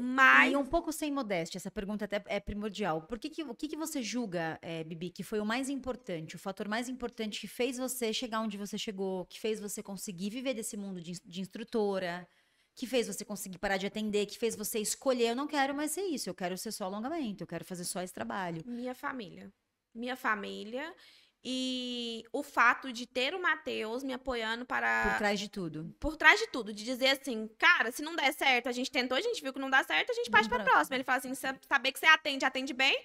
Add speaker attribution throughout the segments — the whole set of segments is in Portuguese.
Speaker 1: Mas... E um
Speaker 2: pouco sem modéstia, essa pergunta até é primordial. Por que que, o que, que você julga, é, Bibi, que foi o mais importante, o fator mais importante que fez você chegar onde você chegou, que fez você conseguir viver desse mundo de, de instrutora, que fez você conseguir parar de atender, que fez você escolher, eu não quero mais ser isso, eu quero ser só alongamento, eu quero fazer só esse trabalho.
Speaker 1: Minha família. Minha família e o fato de ter o Matheus me apoiando para. Por trás de tudo. Por trás de tudo. De dizer assim, cara, se não der certo, a gente tentou, a gente viu que não dá certo, a gente parte para a próxima. Ele fala assim: saber que você atende, atende bem.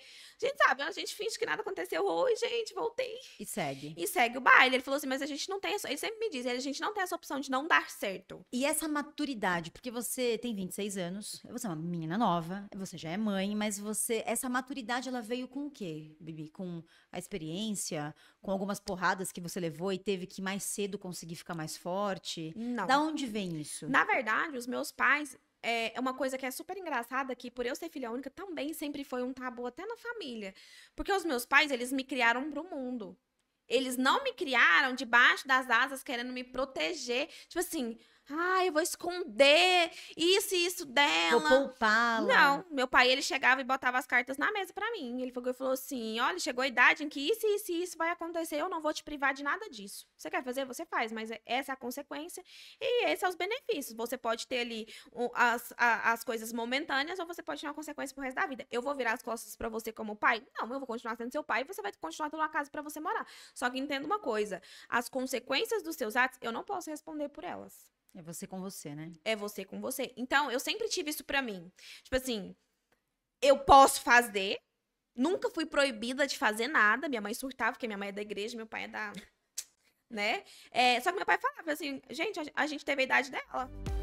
Speaker 1: A gente sabe, a gente finge que nada aconteceu. Oi, gente, voltei.
Speaker 2: E segue. E
Speaker 1: segue o baile. Ele falou assim: mas a gente não tem. Ele sempre me diz: a gente não tem essa opção de não dar certo.
Speaker 2: E essa maturidade, porque você tem 26 anos, você é uma menina nova, você já é mãe, mas você. Essa maturidade, ela veio com o quê, Bibi? Com a experiência? com algumas porradas que você levou e teve que mais cedo conseguir ficar mais forte? Não. Da onde vem isso? Na
Speaker 1: verdade, os meus pais, é, é uma coisa que é super engraçada que por eu ser filha única também sempre foi um tabu até na família, porque os meus pais eles me criaram pro mundo. Eles não me criaram debaixo das asas querendo me proteger, tipo assim, ah, eu vou esconder isso e isso dela. Vou poupá-la. Não, meu pai, ele chegava e botava as cartas na mesa para mim. Ele falou, falou assim, olha, chegou a idade em que isso e isso, isso vai acontecer, eu não vou te privar de nada disso. Você quer fazer? Você faz, mas essa é a consequência e esses são é os benefícios. Você pode ter ali as, as coisas momentâneas ou você pode ter uma consequência pro resto da vida. Eu vou virar as costas para você como pai? Não, eu vou continuar sendo seu pai e você vai continuar tendo uma casa para você morar. Só que entenda uma coisa, as consequências dos seus atos, eu não posso responder por elas. É
Speaker 2: você com você,
Speaker 1: né? É você com você. Então, eu sempre tive isso pra mim. Tipo assim, eu posso fazer. Nunca fui proibida de fazer nada. Minha mãe surtava, porque minha mãe é da igreja, meu pai é da. né? É, só que meu pai falava assim, gente, a gente teve a idade dela.